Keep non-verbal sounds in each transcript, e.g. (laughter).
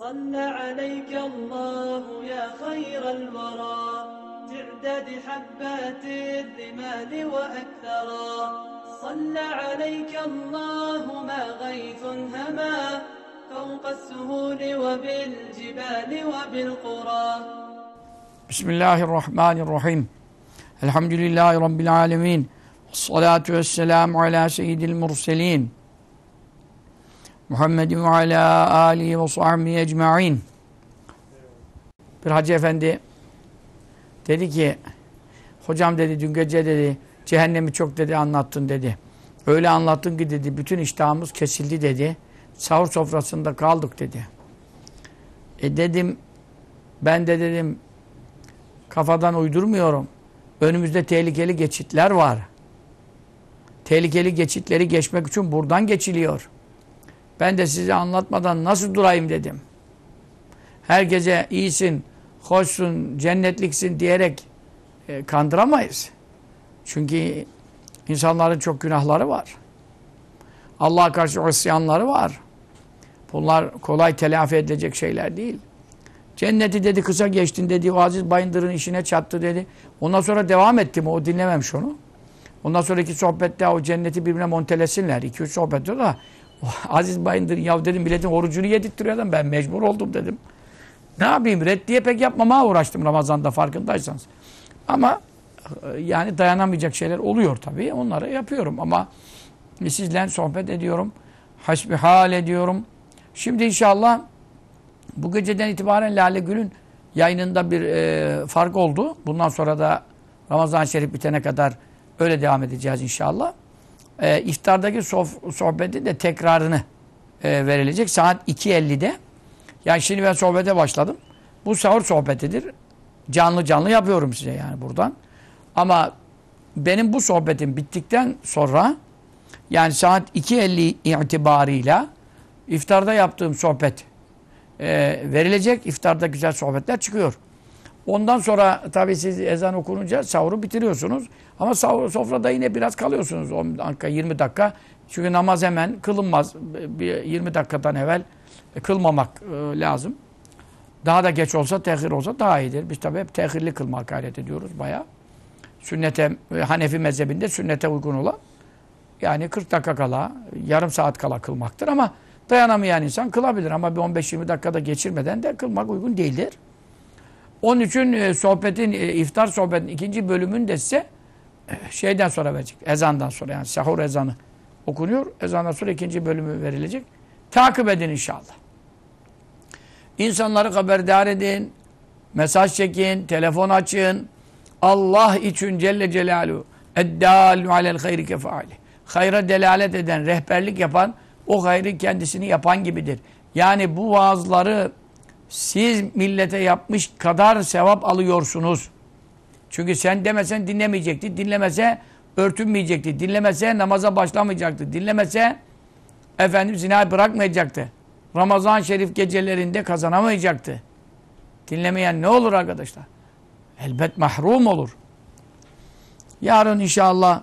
صلى عليك الله يا خير الورى تعدد حبات الرمال وأكثرا صلى عليك الله ما غيث هما فوق السهول وبالجبال وبالقرى بسم الله الرحمن الرحيم الحمد لله رب العالمين والصلاة والسلام على سيد المرسلين Muhammedin ve ala alihi ve sahbihi ecma'in. Bir hacı efendi dedi ki hocam dedi dün gece dedi cehennemi çok dedi anlattın dedi. Öyle anlattın ki dedi bütün iştahımız kesildi dedi. Sahur sofrasında kaldık dedi. E dedim ben de dedim kafadan uydurmuyorum. Önümüzde tehlikeli geçitler var. Tehlikeli geçitleri geçmek için buradan geçiliyor. Ben de size anlatmadan nasıl durayım dedim. Her gece iyisin, hoşsun, cennetliksin diyerek e, kandıramayız. Çünkü insanların çok günahları var. Allah'a karşı isyanları var. Bunlar kolay telafi edilecek şeyler değil. Cenneti dedi kısa geçtin dedi. O Aziz Bayındır'ın işine çattı dedi. Ondan sonra devam ettim. O dinlememiş onu. Ondan sonraki sohbette o cenneti birbirine montelesinler. İki üç sohbette da Oh, Aziz Bayındır ya dedim milletin orucunu yedirtiyor adam. Ben mecbur oldum dedim. Ne yapayım reddiye pek yapmama uğraştım Ramazan'da farkındaysanız. Ama e, yani dayanamayacak şeyler oluyor tabii. Onları yapıyorum ama sizle sohbet ediyorum. Hasbihal ediyorum. Şimdi inşallah bu geceden itibaren Lale Gül'ün yayınında bir e, fark oldu. Bundan sonra da Ramazan-ı Şerif bitene kadar öyle devam edeceğiz inşallah. E, iftardaki sof, sohbeti de tekrarını e, verilecek. Saat 2.50'de. Yani şimdi ben sohbete başladım. Bu sahur sohbetidir. Canlı canlı yapıyorum size yani buradan. Ama benim bu sohbetim bittikten sonra yani saat 2.50 itibarıyla iftarda yaptığım sohbet e, verilecek. İftarda güzel sohbetler çıkıyor. Ondan sonra tabii siz ezan okununca sahuru bitiriyorsunuz. Ama sahur, sofrada yine biraz kalıyorsunuz 10 dakika 20 dakika. Çünkü namaz hemen kılınmaz. 20 dakikadan evvel kılmamak e, lazım. Daha da geç olsa, tehir olsa daha iyidir. Biz tabii hep tehirli kılmak gayret ediyoruz baya Sünnete, e, Hanefi mezhebinde sünnete uygun olan yani 40 dakika kala, yarım saat kala kılmaktır ama dayanamayan insan kılabilir ama bir 15-20 dakikada geçirmeden de kılmak uygun değildir. Onun için e, sohbetin, e, iftar sohbetin ikinci bölümünü de size e, şeyden sonra verecek. Ezandan sonra yani sahur ezanı okunuyor. Ezandan sonra ikinci bölümü verilecek. Takip edin inşallah. İnsanları haberdar edin. Mesaj çekin, telefon açın. Allah için Celle Celaluhu eddallu alel hayri kefaali. Hayra delalet eden, rehberlik yapan o hayrı kendisini yapan gibidir. Yani bu vaazları siz millete yapmış kadar sevap alıyorsunuz. Çünkü sen demesen dinlemeyecekti. Dinlemese örtünmeyecekti. Dinlemese namaza başlamayacaktı. Dinlemese efendim zinayı bırakmayacaktı. Ramazan şerif gecelerinde kazanamayacaktı. Dinlemeyen ne olur arkadaşlar? Elbet mahrum olur. Yarın inşallah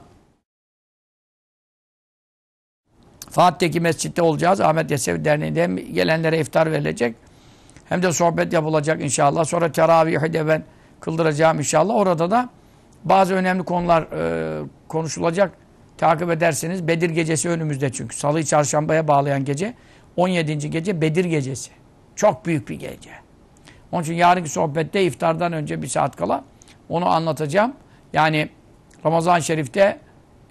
Fatih'teki mescitte olacağız. Ahmet Yesevi Derneği'nde gelenlere iftar verilecek. Hem de sohbet yapılacak inşallah. Sonra teravihi de ben kıldıracağım inşallah. Orada da bazı önemli konular e, konuşulacak. Takip edersiniz. Bedir gecesi önümüzde çünkü. salı çarşambaya bağlayan gece. 17. gece Bedir gecesi. Çok büyük bir gece. Onun için yarınki sohbette iftardan önce bir saat kala onu anlatacağım. Yani Ramazan-ı Şerif'te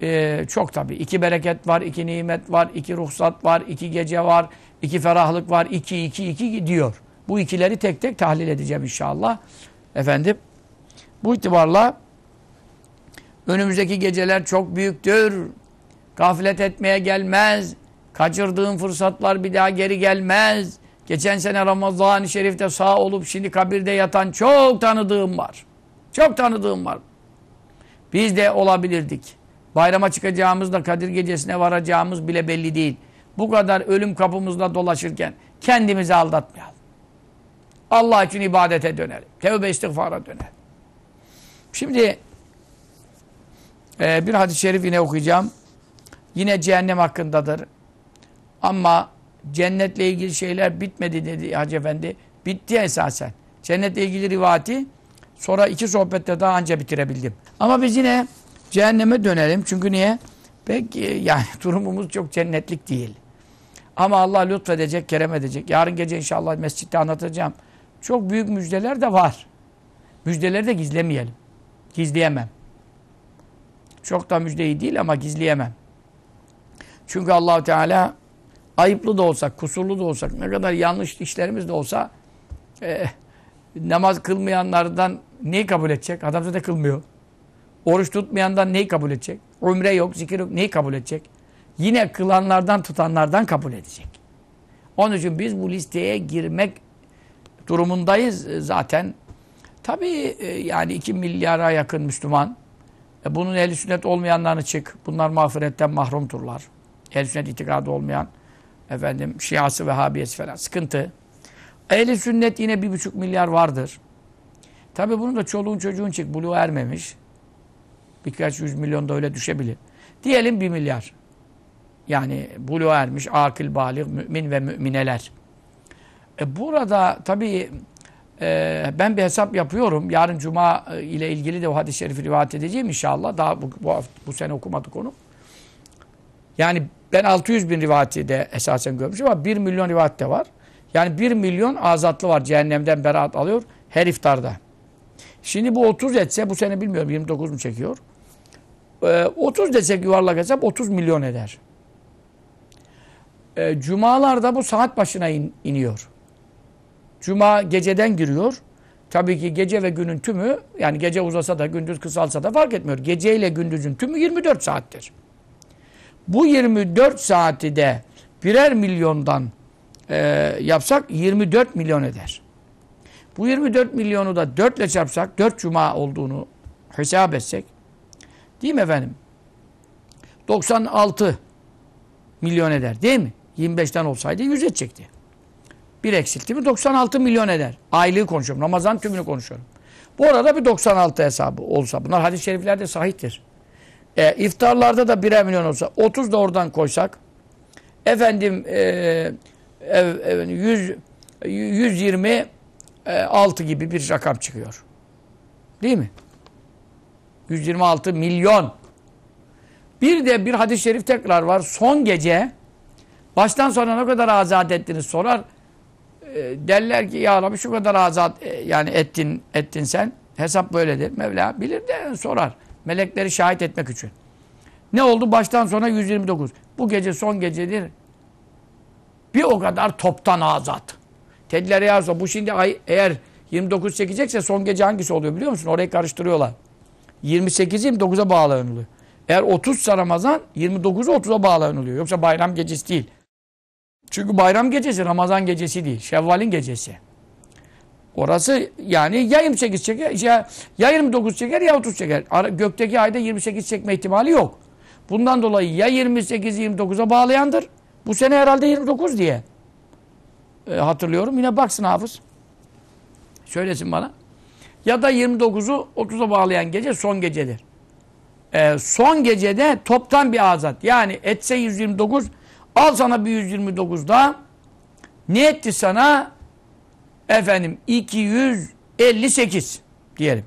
e, çok tabii. iki bereket var, iki nimet var, iki ruhsat var, iki gece var, iki ferahlık var, iki, iki, iki, iki diyor. Bu ikileri tek tek tahlil edeceğim inşallah. Efendim bu itibarla önümüzdeki geceler çok büyüktür. Gaflet etmeye gelmez. Kaçırdığın fırsatlar bir daha geri gelmez. Geçen sene Ramazan-ı Şerif'te sağ olup şimdi kabirde yatan çok tanıdığım var. Çok tanıdığım var. Biz de olabilirdik. Bayrama çıkacağımız da Kadir Gecesi'ne varacağımız bile belli değil. Bu kadar ölüm kapımızda dolaşırken kendimizi aldatmayalım. Allah için ibadete dönelim. Tevbe istiğfara dönelim. Şimdi e, bir hadis-i şerif yine okuyacağım. Yine cehennem hakkındadır. Ama cennetle ilgili şeyler bitmedi dedi Hacı Efendi. Bitti esasen. Cennetle ilgili rivati sonra iki sohbette daha anca bitirebildim. Ama biz yine cehenneme dönelim. Çünkü niye? Peki e, yani (laughs) durumumuz çok cennetlik değil. Ama Allah lütfedecek, kerem edecek. Yarın gece inşallah mescitte anlatacağım. Çok büyük müjdeler de var. Müjdeleri de gizlemeyelim. Gizleyemem. Çok da müjdeyi değil ama gizleyemem. Çünkü Allah Teala ayıplı da olsak, kusurlu da olsak, ne kadar yanlış işlerimiz de olsa e, namaz kılmayanlardan neyi kabul edecek? Adam zaten kılmıyor. Oruç tutmayandan neyi kabul edecek? Umre yok, zikir yok, neyi kabul edecek? Yine kılanlardan, tutanlardan kabul edecek. Onun için biz bu listeye girmek durumundayız e, zaten. Tabii e, yani iki milyara yakın Müslüman. E, bunun ehli sünnet olmayanlarını çık. Bunlar mağfiretten mahrumturlar. Ehli sünnet itikadı olmayan efendim şiası ve habiyesi falan sıkıntı. Ehli sünnet yine bir buçuk milyar vardır. Tabi bunun da çoluğun çocuğun çık buluğa ermemiş. Birkaç yüz milyon da öyle düşebilir. Diyelim bir milyar. Yani buluğa ermiş akil balik, mümin ve mümineler. E, burada tabii e, ben bir hesap yapıyorum. Yarın Cuma e, ile ilgili de o hadis-i şerifi rivayet edeceğim inşallah. Daha bu, bu, bu sene okumadık onu. Yani ben 600 bin rivayeti de esasen görmüşüm ama 1 milyon rivayet de var. Yani 1 milyon azatlı var cehennemden beraat alıyor her iftarda. Şimdi bu 30 etse bu sene bilmiyorum 29 mu çekiyor. Ee, 30 desek yuvarlak hesap 30 milyon eder. Ee, cumalarda bu saat başına in, iniyor. Cuma geceden giriyor. Tabii ki gece ve günün tümü yani gece uzasa da gündüz kısalsa da fark etmiyor. Gece ile gündüzün tümü 24 saattir. Bu 24 saati de birer milyondan e, yapsak 24 milyon eder. Bu 24 milyonu da 4 ile çarpsak 4 cuma olduğunu hesap etsek değil mi efendim? 96 milyon eder değil mi? 25'ten olsaydı 100 edecekti. Bir eksiltti mi 96 milyon eder. Aylığı konuşuyorum. Ramazan tümünü konuşuyorum. Bu arada bir 96 hesabı olsa. Bunlar hadis-i şeriflerde sahiptir. E, iftarlarda da 1 milyon olsa 30 da oradan koysak efendim e, ev, ev, 100, 126 gibi bir rakam çıkıyor. Değil mi? 126 milyon. Bir de bir hadis-i şerif tekrar var. Son gece baştan sonra ne kadar azat ettiniz sorar. E, derler ki ya Rabbi şu kadar azat e, yani ettin, ettin sen. Hesap böyledir. Mevla bilir de sorar. Melekleri şahit etmek için. Ne oldu? Baştan sona 129. Bu gece son gecedir. Bir o kadar toptan azat. Tedlere yazsa bu şimdi ay, eğer 29 çekecekse son gece hangisi oluyor biliyor musun? Orayı karıştırıyorlar. 28 29'a bağlanılıyor. Eğer 30 Ramazan 29'u 30'a bağlanılıyor. Yoksa bayram gecesi değil. Çünkü bayram gecesi Ramazan gecesi değil. Şevval'in gecesi. Orası yani ya 28 çeker ya, ya 29 çeker ya 30 çeker. gökteki ayda 28 çekme ihtimali yok. Bundan dolayı ya 28 29'a bağlayandır. Bu sene herhalde 29 diye e, hatırlıyorum. Yine baksın hafız. Söylesin bana. Ya da 29'u 30'a bağlayan gece son gecedir. E, son gecede toptan bir azat. Yani etse 129 Al sana bir 129'da ne etti sana? Efendim 258 diyelim.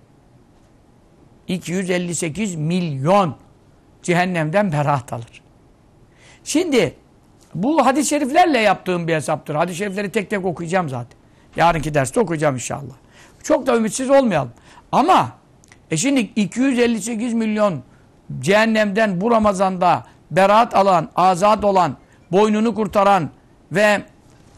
258 milyon cehennemden berat alır. Şimdi bu hadis-i şeriflerle yaptığım bir hesaptır. Hadis-i şerifleri tek tek okuyacağım zaten. Yarınki derste okuyacağım inşallah. Çok da ümitsiz olmayalım. Ama e şimdi 258 milyon cehennemden bu Ramazan'da beraat alan, azat olan boynunu kurtaran ve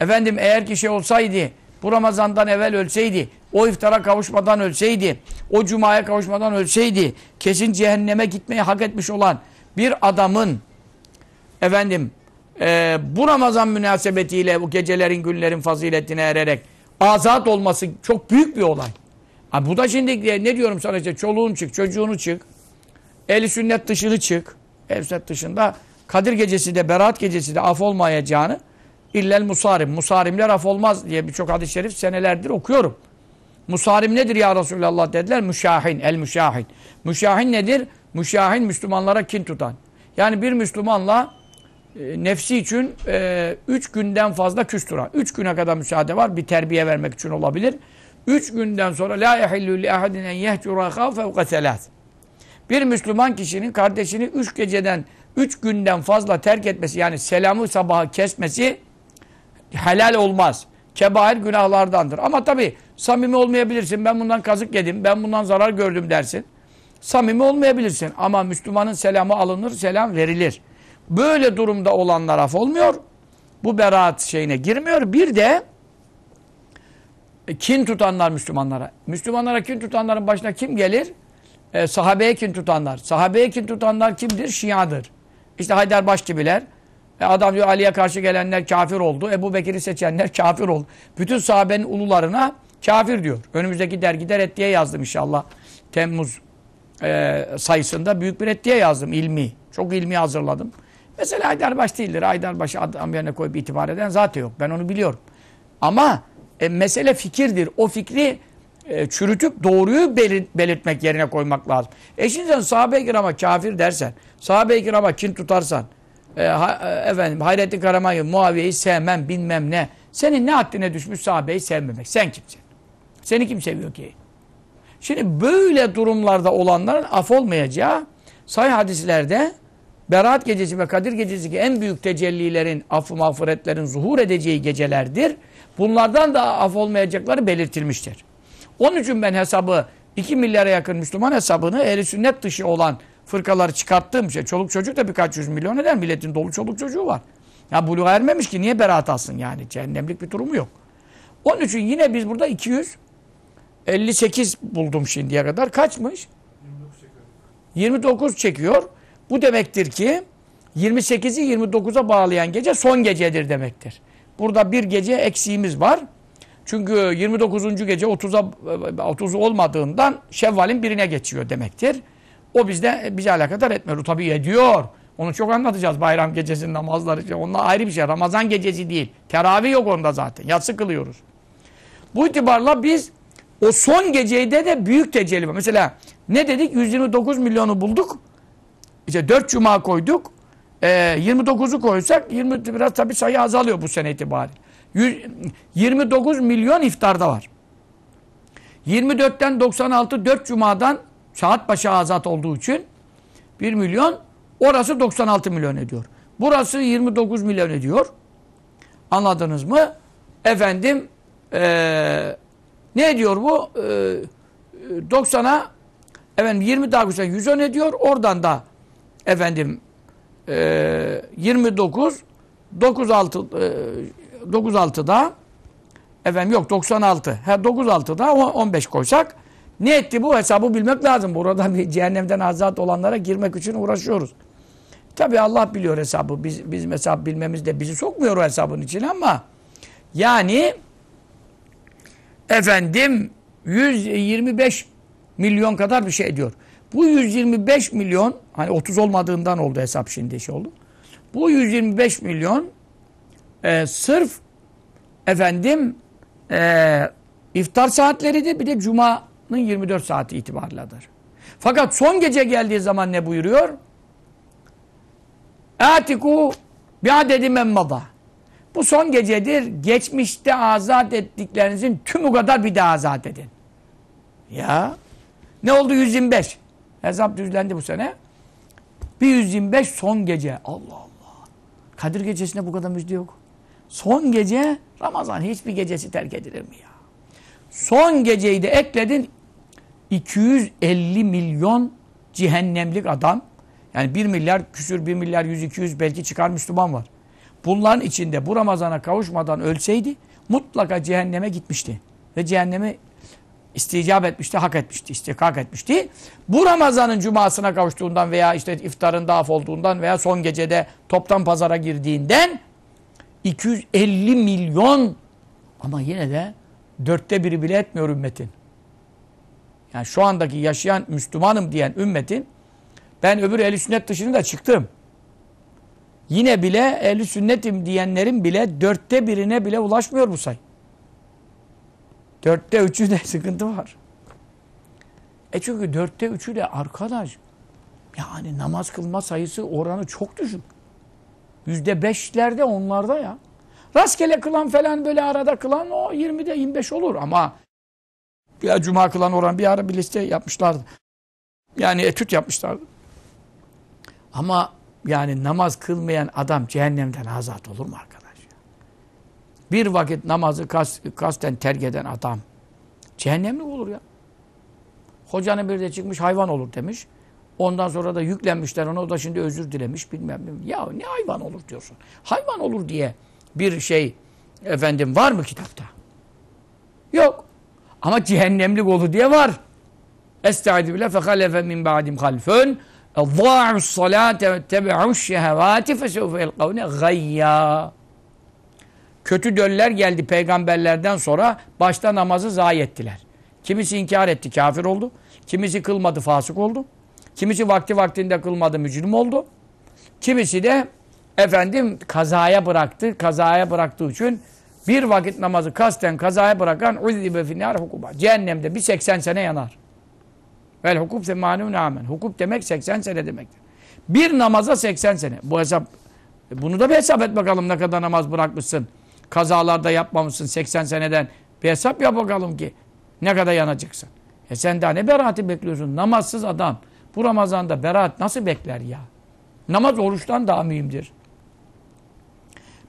efendim eğer ki şey olsaydı bu Ramazan'dan evvel ölseydi, o iftara kavuşmadan ölseydi, o cumaya kavuşmadan ölseydi, kesin cehenneme gitmeyi hak etmiş olan bir adamın efendim e, bu Ramazan münasebetiyle bu gecelerin günlerin faziletine ererek azat olması çok büyük bir olay. Ha, bu da şimdi e, ne diyorum sana işte çoluğun çık, çocuğunu çık, eli sünnet dışını çık. El dışında Kadir gecesi de Berat gecesi de af olmayacağını illel musarim. Musarimler af olmaz diye birçok hadis-i şerif senelerdir okuyorum. Musarim nedir ya Resulallah dediler. Müşahin, el müşahin. Müşahin nedir? Müşahin Müslümanlara kin tutan. Yani bir Müslümanla e, nefsi için e, üç günden fazla küs duran. Üç güne kadar müsaade var. Bir terbiye vermek için olabilir. Üç günden sonra la yehillü li ahadinen yehcura fevka Bir Müslüman kişinin kardeşini üç geceden üç günden fazla terk etmesi yani selamı sabahı kesmesi helal olmaz. Kebair günahlardandır. Ama tabi samimi olmayabilirsin. Ben bundan kazık yedim. Ben bundan zarar gördüm dersin. Samimi olmayabilirsin. Ama Müslümanın selamı alınır, selam verilir. Böyle durumda olanlar af olmuyor. Bu beraat şeyine girmiyor. Bir de e, kin tutanlar Müslümanlara. Müslümanlara kin tutanların başına kim gelir? E, sahabeye kin tutanlar. Sahabeye kin tutanlar kimdir? Şiadır. İşte Haydarbaş gibiler. E adam diyor Ali'ye karşı gelenler kafir oldu. Ebu Bekir'i seçenler (laughs) kafir oldu. Bütün sahabenin ulularına kafir diyor. Önümüzdeki dergide reddiye yazdım inşallah. Temmuz e, sayısında büyük bir reddiye yazdım ilmi. Çok ilmi hazırladım. Mesela Haydarbaş değildir. Haydarbaş'ı adam yerine koyup itibar eden zaten yok. Ben onu biliyorum. Ama e, mesele fikirdir. O fikri e, çürütüp doğruyu belirt, belirtmek yerine koymak lazım. E şimdi sen sahabe-i kirama kafir dersen, sahabe-i kirama kin tutarsan, e, ha, e, efendim Hayrettin Karaman'ı Muaviye'yi sevmem bilmem ne. Senin ne haddine düşmüş sahabeyi sevmemek? Sen kimsin? Seni kim seviyor ki? Şimdi böyle durumlarda olanların af olmayacağı sahih hadislerde Berat gecesi ve Kadir gecesi ki en büyük tecellilerin, affı mağfiretlerin zuhur edeceği gecelerdir. Bunlardan da af olmayacakları belirtilmiştir. Onun için ben hesabı 2 milyara yakın Müslüman hesabını ehli sünnet dışı olan fırkaları çıkarttığım şey. Çoluk çocuk da birkaç yüz milyon eder. Milletin dolu çoluk çocuğu var. Ya buluğa ermemiş ki niye beraat alsın yani? Cehennemlik bir durumu yok. Onun için yine biz burada 258 buldum şimdiye kadar. Kaçmış? 29 çekiyor. 29 çekiyor. Bu demektir ki 28'i 29'a bağlayan gece son gecedir demektir. Burada bir gece eksiğimiz var. Çünkü 29. gece 30'a 30 olmadığından Şevval'in birine geçiyor demektir. O bizde bize alakadar etmiyor. Tabii ediyor. Onu çok anlatacağız bayram gecesinin namazları. Için. Onunla ayrı bir şey. Ramazan gecesi değil. Teravih yok onda zaten. Yatsı kılıyoruz. Bu itibarla biz o son gecede de büyük tecelli var. Mesela ne dedik? 129 milyonu bulduk. İşte 4 cuma koyduk. E, ee, 29'u koysak 20 biraz tabii sayı azalıyor bu sene itibariyle. 29 milyon iftarda var. 24'ten 96 4 cumadan saat başı azat olduğu için 1 milyon orası 96 milyon ediyor. Burası 29 milyon ediyor. Anladınız mı? Efendim ee, ne ediyor bu? E, 90'a efendim 20 daha güzel 110 ediyor. Oradan da efendim e, 29 96 e, 9.6'da efendim yok 96. Ha 9.6'da 15 koysak ne etti bu hesabı bilmek lazım. Burada cehennemden azat olanlara girmek için uğraşıyoruz. Tabi Allah biliyor hesabı. Biz, bizim hesap bilmemiz de bizi sokmuyor o hesabın için ama yani efendim 125 milyon kadar bir şey ediyor. Bu 125 milyon hani 30 olmadığından oldu hesap şimdi şey oldu. Bu 125 milyon e, sırf efendim e, iftar saatleridir bir de cumanın 24 saati itibarladır. Fakat son gece geldiği zaman ne buyuruyor? Atiku bi'adedi memmada. Bu son gecedir. Geçmişte azat ettiklerinizin tümü kadar bir daha azat edin. Ya. Ne oldu 125? Hesap düzlendi bu sene. Bir 125 son gece. Allah Allah. Kadir gecesine bu kadar müjde yok. Son gece Ramazan hiçbir gecesi terk edilir mi ya? Son geceyi de ekledin 250 milyon cehennemlik adam. Yani 1 milyar küsür 1 milyar 100-200 belki çıkar Müslüman var. Bunların içinde bu Ramazan'a kavuşmadan ölseydi mutlaka cehenneme gitmişti. Ve cehennemi isticap etmişti, hak etmişti, istihkak etmişti. Bu Ramazan'ın cumasına kavuştuğundan veya işte iftarın daf olduğundan veya son gecede toptan pazara girdiğinden 250 milyon ama yine de dörtte biri bile etmiyor ümmetin. Yani şu andaki yaşayan Müslümanım diyen ümmetin ben öbür eli sünnet dışını da çıktım. Yine bile eli sünnetim diyenlerin bile dörtte birine bile ulaşmıyor bu sayı. Dörtte üçü de (laughs) sıkıntı var. E çünkü dörtte üçü de arkadaş yani namaz kılma sayısı oranı çok düşük. Yüzde beşlerde onlarda ya. Rastgele kılan falan böyle arada kılan o 20'de 25 olur ama ya cuma kılan oran bir ara bir liste yapmışlardı. Yani etüt yapmışlardı. Ama yani namaz kılmayan adam cehennemden azat olur mu arkadaş? Bir vakit namazı kas, kasten terk eden adam cehennemlik olur ya. Hocanın bir de çıkmış hayvan olur demiş. Ondan sonra da yüklenmişler ona. O da şimdi özür dilemiş bilmem ne. Ya ne hayvan olur diyorsun. Hayvan olur diye bir şey efendim var mı kitapta? Yok. Ama cehennemlik olur diye var. Estaizu bile fehalefe min ba'dim halfön اَضَّاعُ الصَّلَاةَ وَاتَّبِعُ الشَّهَوَاتِ فَسَوْفَ يَلْقَوْنَ غَيَّا Kötü döller geldi peygamberlerden sonra başta namazı zayi ettiler. Kimisi inkar etti, kafir oldu. Kimisi kılmadı, fasık oldu. Kimisi vakti vaktinde kılmadı mücrim oldu. Kimisi de efendim kazaya bıraktı. Kazaya bıraktığı için bir vakit namazı kasten kazaya bırakan uzzibe finnar hukuba. Cehennemde bir 80 sene yanar. Vel hukuk semanun amen. Hukuk demek 80 sene demektir. Bir namaza 80 sene. Bu hesap e, bunu da bir hesap et bakalım ne kadar namaz bırakmışsın. Kazalarda yapmamışsın 80 seneden. Bir hesap yap bakalım ki ne kadar yanacaksın. E sen daha ne berati bekliyorsun? Namazsız adam. Bu Ramazan'da beraat nasıl bekler ya? Namaz oruçtan daha mühimdir.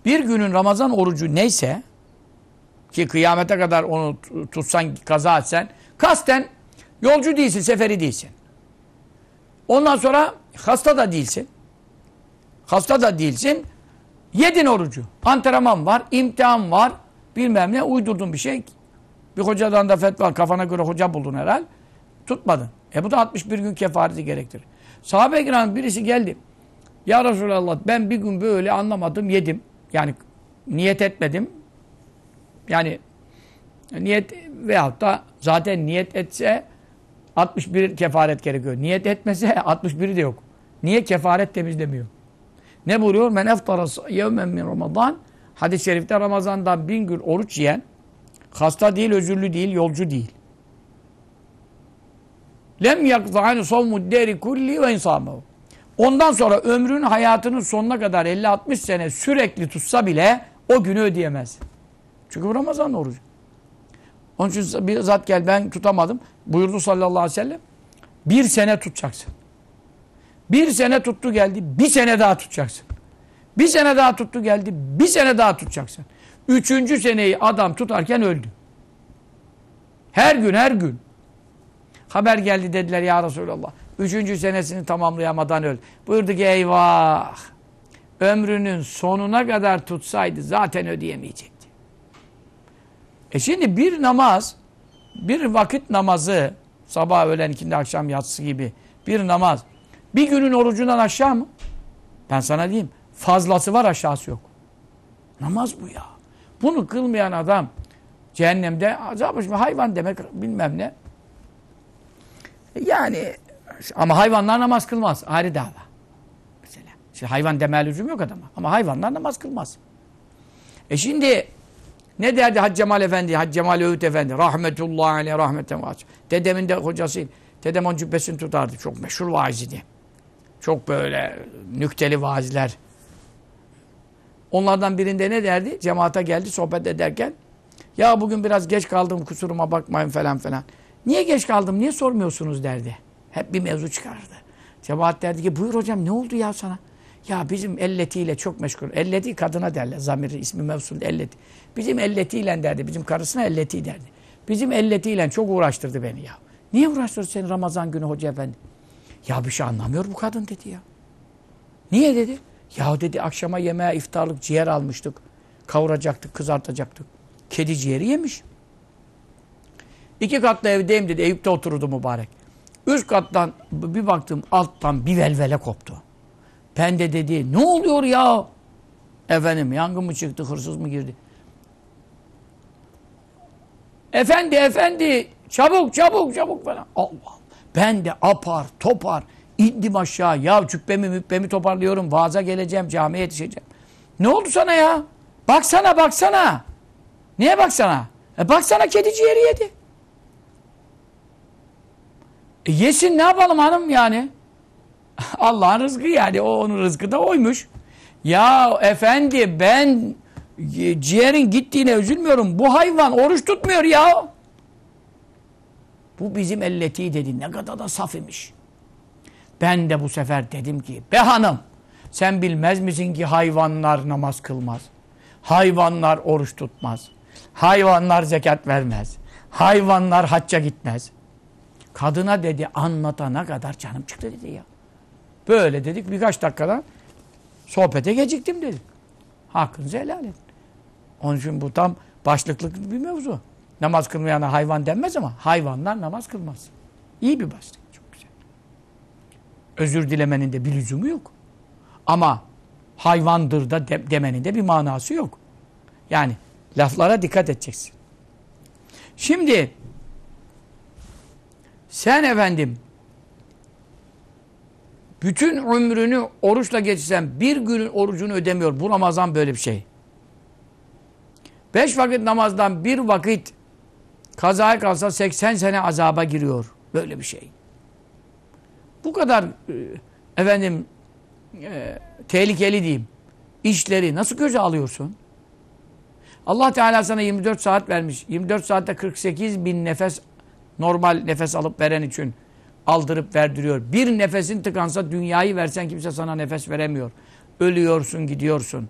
Bir günün Ramazan orucu neyse ki kıyamete kadar onu tutsan, kaza etsen kasten yolcu değilsin, seferi değilsin. Ondan sonra hasta da değilsin. Hasta da değilsin. Yedin orucu. Antrenman var, imtihan var. Bilmem ne uydurdun bir şey. Bir hocadan da fetva kafana göre hoca buldun herhal. Tutmadın. E bu da 61 gün kefareti gerektir. Sahabe-i birisi geldi. Ya Resulallah ben bir gün böyle anlamadım yedim. Yani niyet etmedim. Yani niyet veyahut da zaten niyet etse 61 kefaret gerekiyor. Niyet etmese 61'i (laughs) de yok. Niye kefaret temizlemiyor? Ne buyuruyor? Men eftara yevmen min Ramazan. Hadis-i şerifte Ramazan'dan bin gün oruç yiyen hasta değil, özürlü değil, yolcu değil. Lem yakza'ani savmud deri kulli ve insamı. Ondan sonra ömrün hayatının sonuna kadar 50-60 sene sürekli tutsa bile o günü ödeyemez. Çünkü Ramazan orucu. Onun için bir zat gel ben tutamadım. Buyurdu sallallahu aleyhi ve sellem. Bir sene tutacaksın. Bir sene tuttu geldi. Bir sene daha tutacaksın. Bir sene daha tuttu geldi. Bir sene daha tutacaksın. Üçüncü seneyi adam tutarken öldü. Her gün her gün. Haber geldi dediler ya Resulallah. Üçüncü senesini tamamlayamadan öl. Buyurdu ki eyvah. Ömrünün sonuna kadar tutsaydı zaten ödeyemeyecekti. E şimdi bir namaz, bir vakit namazı, sabah, öğlen, ikindi, akşam, yatsı gibi bir namaz. Bir günün orucundan aşağı mı? Ben sana diyeyim. Fazlası var aşağısı yok. Namaz bu ya. Bunu kılmayan adam cehennemde azap hayvan demek bilmem ne. Yani ama hayvanlar namaz kılmaz. Ayrı dava. Mesela. Şimdi hayvan demeye lüzum yok adama. Ama hayvanlar namaz kılmaz. E şimdi ne derdi Hacı Cemal Efendi, Hacı Cemal Öğüt Efendi? Rahmetullahi aleyh, rahmeten vaç. Dedemin de hocasıydı. Dedem onun cübbesini tutardı. Çok meşhur vaizdi. Çok böyle nükteli vaizler. Onlardan birinde ne derdi? Cemaate geldi sohbet ederken. Ya bugün biraz geç kaldım kusuruma bakmayın falan falan. Niye geç kaldım, niye sormuyorsunuz derdi. Hep bir mevzu çıkardı. Cemaat derdi ki buyur hocam ne oldu ya sana? Ya bizim elletiyle çok meşgul. Elleti kadına derler. Zamiri ismi mevsul elleti. Bizim elletiyle derdi. Bizim karısına elleti derdi. Bizim elletiyle çok uğraştırdı beni ya. Niye uğraştırdı seni Ramazan günü hoca efendi? Ya bir şey anlamıyor bu kadın dedi ya. Niye dedi? Ya dedi akşama yemeğe iftarlık ciğer almıştık. Kavuracaktık, kızartacaktık. Kedi ciğeri yemiş. İki katlı evdeyim dedi. Eyüp'te otururdu mübarek. Üç kattan bir baktım alttan bir velvele koptu. Pende dedi ne oluyor ya? Efendim yangın mı çıktı hırsız mı girdi? Efendi efendi çabuk çabuk çabuk falan. Allah ben de apar topar indim aşağı ya cübbemi mübbemi toparlıyorum vaaza geleceğim camiye yetişeceğim. Ne oldu sana ya? Baksana baksana. Niye baksana? E baksana kedi ciğeri yedi. E, yesin ne yapalım hanım yani? (laughs) Allah'ın rızkı yani. O, onun rızkı da oymuş. Ya efendi ben e, ciğerin gittiğine üzülmüyorum. Bu hayvan oruç tutmuyor ya. Bu bizim elleti dedi. Ne kadar da saf imiş. Ben de bu sefer dedim ki be hanım sen bilmez misin ki hayvanlar namaz kılmaz. Hayvanlar oruç tutmaz. Hayvanlar zekat vermez. Hayvanlar hacca gitmez. Kadına dedi anlatana kadar canım çıktı dedi ya. Böyle dedik birkaç dakikadan sohbete geciktim dedi. Hakkınızı helal edin. Onun için bu tam başlıklık bir mevzu. Namaz kılmayana hayvan denmez ama hayvanlar namaz kılmaz. İyi bir başlık. Çok güzel. Özür dilemenin de bir lüzumu yok. Ama hayvandır da de, demenin de bir manası yok. Yani laflara dikkat edeceksin. Şimdi sen efendim bütün ömrünü oruçla geçirsen bir günün orucunu ödemiyor. Bu Ramazan böyle bir şey. Beş vakit namazdan bir vakit kazaya kalsa 80 sene azaba giriyor. Böyle bir şey. Bu kadar e, efendim e, tehlikeli diyeyim. İşleri nasıl göze alıyorsun? Allah Teala sana 24 saat vermiş. 24 saatte 48 bin nefes Normal nefes alıp veren için aldırıp verdiriyor. Bir nefesin tıkansa dünyayı versen kimse sana nefes veremiyor. Ölüyorsun gidiyorsun.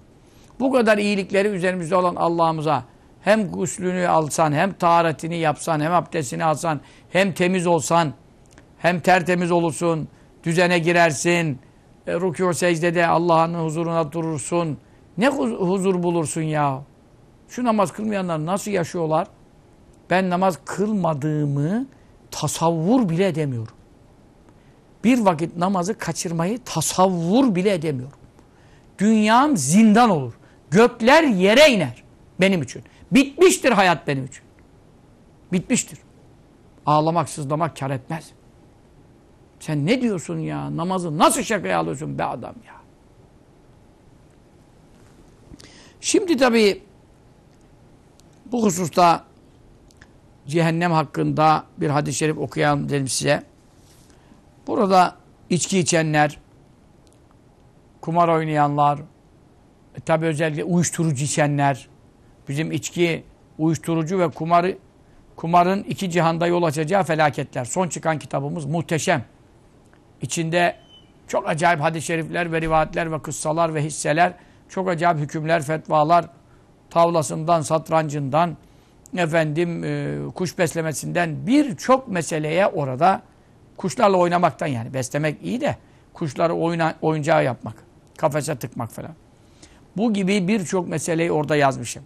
Bu kadar iyilikleri üzerimizde olan Allah'ımıza hem guslünü alsan hem taharetini yapsan hem abdestini alsan hem temiz olsan hem tertemiz olursun düzene girersin e, rükû secdede Allah'ın huzuruna durursun ne huzur bulursun ya şu namaz kılmayanlar nasıl yaşıyorlar ben namaz kılmadığımı tasavvur bile edemiyorum. Bir vakit namazı kaçırmayı tasavvur bile edemiyorum. Dünyam zindan olur. Gökler yere iner benim için. Bitmiştir hayat benim için. Bitmiştir. Ağlamak, sızlamak kar etmez. Sen ne diyorsun ya? Namazı nasıl şakaya alıyorsun be adam ya? Şimdi tabii bu hususta cehennem hakkında bir hadis-i şerif okuyalım dedim size. Burada içki içenler, kumar oynayanlar, e tabi özellikle uyuşturucu içenler, bizim içki, uyuşturucu ve kumarı, kumarın iki cihanda yol açacağı felaketler. Son çıkan kitabımız muhteşem. İçinde çok acayip hadis-i şerifler ve rivayetler ve kıssalar ve hisseler, çok acayip hükümler, fetvalar, tavlasından, satrancından, efendim e, kuş beslemesinden birçok meseleye orada kuşlarla oynamaktan yani beslemek iyi de kuşları oyna, oyuncağı yapmak, kafese tıkmak falan. Bu gibi birçok meseleyi orada yazmışım.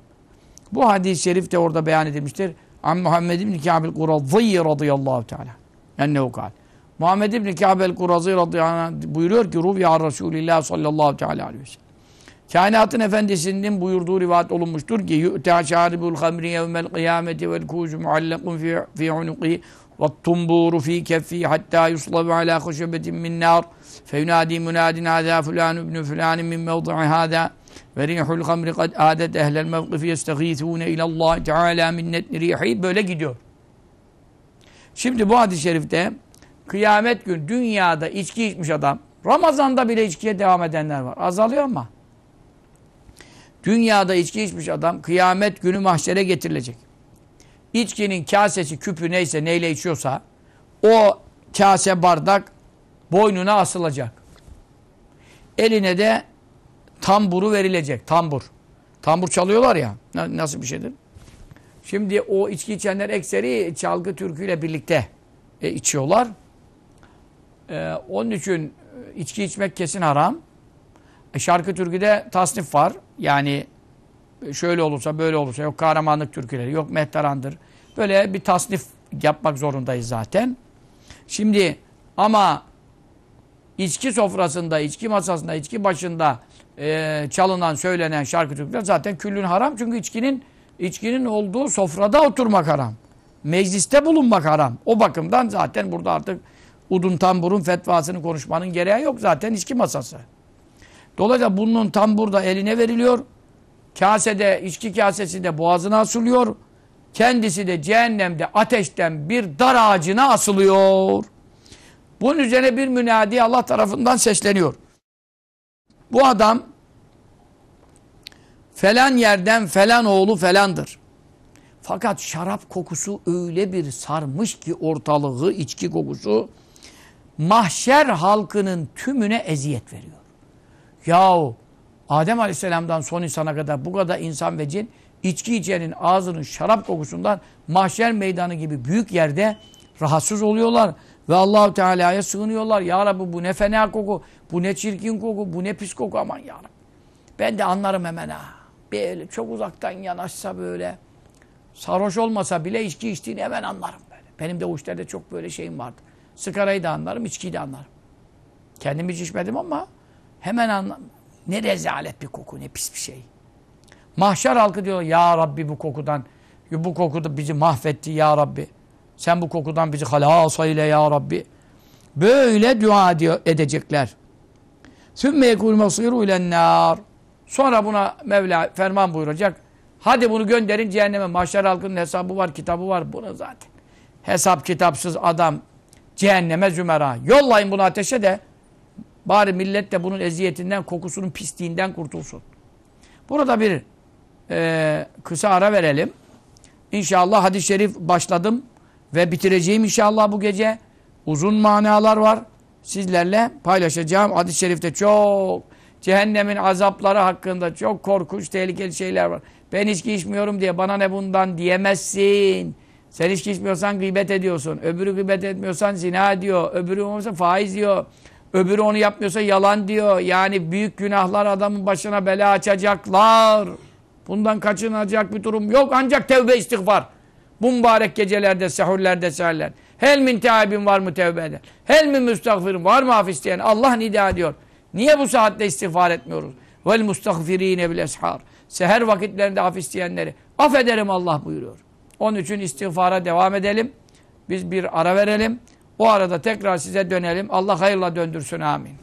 Bu hadis-i şerif de orada beyan edilmiştir. An Muhammed ibn Kâb el-Kurazî radıyallahu teâlâ. Ennehu kal Muhammed ibn Kâb el-Kurazî radıyallahu buyuruyor ki Ruvya Resulillah sallallahu teâlâ aleyhi ve sellem. Kainatın efendisinin buyurduğu rivayet olunmuştur ki yu'ta şaribul hamri yevmel kıyameti vel kucu muallakun fi, fi unuqi ve tumburu fi keffi hatta yuslabu ala huşebetin min nar feyunadi munadin hâzâ fulân ibn fulânin min mevdi'i hada. ve rihul hamri kad âdet ehlel mevkifi yesteghîthûne ilallâhi teâlâ minnetni rihî böyle gidiyor. Şimdi bu hadis-i şerifte kıyamet gün dünyada içki içmiş adam Ramazan'da bile içkiye devam edenler var. Azalıyor ama Dünyada içki içmiş adam kıyamet günü mahşere getirilecek. İçkinin kasesi, küpü neyse neyle içiyorsa o kase bardak boynuna asılacak. Eline de tamburu verilecek. Tambur. Tambur çalıyorlar ya. Nasıl bir şeydir? Şimdi o içki içenler ekseri çalgı türküyle birlikte e, içiyorlar. E, onun için e, içki içmek kesin haram. E, şarkı türküde tasnif var. Yani e, şöyle olursa böyle olursa yok kahramanlık türküleri yok mehterandır. Böyle bir tasnif yapmak zorundayız zaten. Şimdi ama içki sofrasında, içki masasında, içki başında e, çalınan, söylenen şarkı türküler zaten küllün haram. Çünkü içkinin içkinin olduğu sofrada oturmak haram. Mecliste bulunmak haram. O bakımdan zaten burada artık udun tamburun fetvasını konuşmanın gereği yok. Zaten içki masası. Dolayısıyla bunun tam burada eline veriliyor. Kasede, içki kasesinde boğazına asılıyor. Kendisi de cehennemde ateşten bir dar ağacına asılıyor. Bunun üzerine bir münadi Allah tarafından sesleniyor. Bu adam felan yerden felan oğlu felandır. Fakat şarap kokusu öyle bir sarmış ki ortalığı içki kokusu mahşer halkının tümüne eziyet veriyor. Yahu Adem Aleyhisselam'dan son insana kadar bu kadar insan ve cin içki içenin ağzının şarap kokusundan mahşer meydanı gibi büyük yerde rahatsız oluyorlar. Ve Allahu Teala'ya sığınıyorlar. Ya Rabbi bu ne fena koku, bu ne çirkin koku, bu ne pis koku aman ya Rabbi. Ben de anlarım hemen ha. Böyle çok uzaktan yanaşsa böyle sarhoş olmasa bile içki içtiğini hemen anlarım böyle. Benim de o işlerde çok böyle şeyim vardı. Sigarayı da anlarım, içkiyi de anlarım. Kendim hiç içmedim ama Hemen anlam. Ne rezalet bir koku, ne pis bir şey. Mahşer halkı diyor ya Rabbi bu kokudan, bu koku bizi mahvetti ya Rabbi. Sen bu kokudan bizi halas eyle ya Rabbi. Böyle dua diyor, edecekler. Sümme yekul masiru ilennâr. Sonra buna Mevla ferman buyuracak. Hadi bunu gönderin cehenneme. Mahşer halkının hesabı var, kitabı var. Buna zaten. Hesap kitapsız adam cehenneme zümera. Yollayın bunu ateşe de Bari millet de bunun eziyetinden, kokusunun pisliğinden kurtulsun. Burada bir e, kısa ara verelim. İnşallah hadis-i şerif başladım ve bitireceğim inşallah bu gece. Uzun manalar var. Sizlerle paylaşacağım. Hadis-i şerifte çok cehennemin azapları hakkında çok korkunç, tehlikeli şeyler var. Ben içki içmiyorum diye bana ne bundan diyemezsin. Sen içki içmiyorsan gıybet ediyorsun. Öbürü gıybet etmiyorsan zina diyor. Öbürü olmasa faiz diyor. Öbürü onu yapmıyorsa yalan diyor. Yani büyük günahlar adamın başına bela açacaklar. Bundan kaçınacak bir durum yok. Ancak tevbe istiğfar. Bu mübarek gecelerde, sehurlerde, seherlerde. Hel min teabin var mı tevbe eden? Hel min müstağfirin var mı af isteyen? Allah nida ediyor. Niye bu saatte istiğfar etmiyoruz? Vel mustağfirine bil eshar. Seher vakitlerinde af isteyenleri. Affederim Allah buyuruyor. Onun için istiğfara devam edelim. Biz bir ara verelim. Bu arada tekrar size dönelim. Allah hayırla döndürsün. Amin.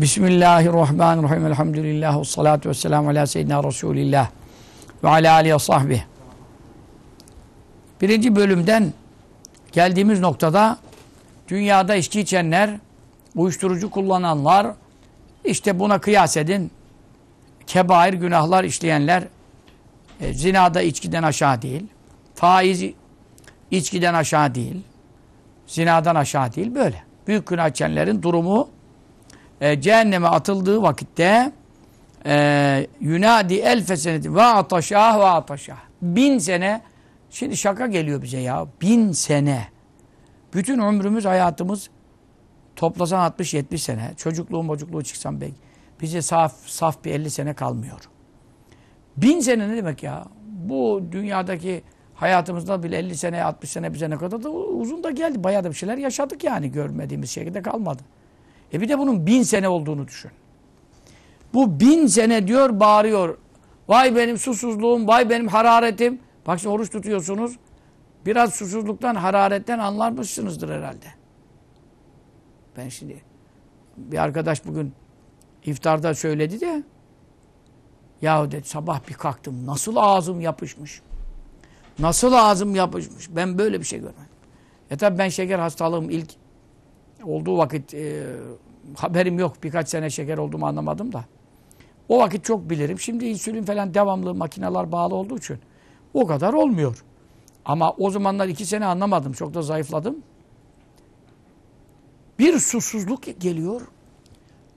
Bismillahirrahmanirrahim. Elhamdülillah. Ve salatu ve selamu ala seyyidina Resulillah. Ve ala aliye sahbih. Birinci bölümden geldiğimiz noktada dünyada içki içenler, uyuşturucu kullananlar, işte buna kıyas edin. Kebair günahlar işleyenler e, zinada içkiden aşağı değil. Faiz içkiden aşağı değil. Zinadan aşağı değil. Böyle. Büyük günah içenlerin durumu e, cehenneme atıldığı vakitte e, yunadi elfe seneti ve ataşah ve ataşah. Bin sene şimdi şaka geliyor bize ya. Bin sene. Bütün ömrümüz hayatımız toplasan 60-70 sene. Çocukluğu mocukluğu çıksan belki. Bize saf, saf bir 50 sene kalmıyor. Bin sene ne demek ya? Bu dünyadaki hayatımızda bile 50 sene 60 sene bize ne kadar da uzun da geldi. Bayağı da bir şeyler yaşadık yani görmediğimiz şekilde kalmadı. E bir de bunun bin sene olduğunu düşün. Bu bin sene diyor bağırıyor. Vay benim susuzluğum, vay benim hararetim. Bak şimdi oruç tutuyorsunuz. Biraz susuzluktan, hararetten anlarmışsınızdır herhalde. Ben şimdi bir arkadaş bugün iftarda söyledi de yahu dedi sabah bir kalktım nasıl ağzım yapışmış. Nasıl ağzım yapışmış. Ben böyle bir şey görmedim. E tabi ben şeker hastalığım ilk olduğu vakit e, haberim yok. Birkaç sene şeker olduğumu anlamadım da. O vakit çok bilirim. Şimdi insülin falan devamlı makineler bağlı olduğu için o kadar olmuyor. Ama o zamanlar iki sene anlamadım. Çok da zayıfladım. Bir susuzluk geliyor.